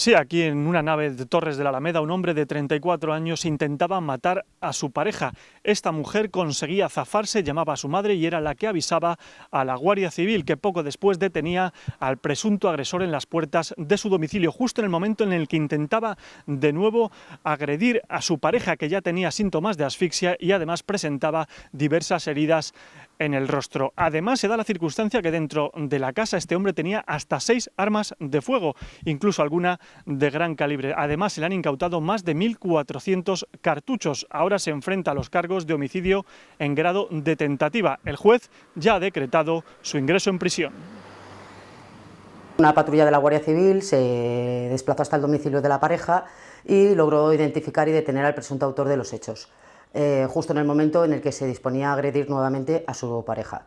Sí, aquí en una nave de Torres de la Alameda, un hombre de 34 años intentaba matar a su pareja. Esta mujer conseguía zafarse, llamaba a su madre y era la que avisaba a la Guardia Civil, que poco después detenía al presunto agresor en las puertas de su domicilio, justo en el momento en el que intentaba de nuevo agredir a su pareja, que ya tenía síntomas de asfixia y además presentaba diversas heridas en el rostro. Además, se da la circunstancia que dentro de la casa este hombre tenía hasta seis armas de fuego, incluso alguna de gran calibre. Además, se le han incautado más de 1.400 cartuchos. Ahora se enfrenta a los cargos de homicidio en grado de tentativa. El juez ya ha decretado su ingreso en prisión. Una patrulla de la Guardia Civil se desplazó hasta el domicilio de la pareja y logró identificar y detener al presunto autor de los hechos. Eh, justo en el momento en el que se disponía a agredir nuevamente a su pareja.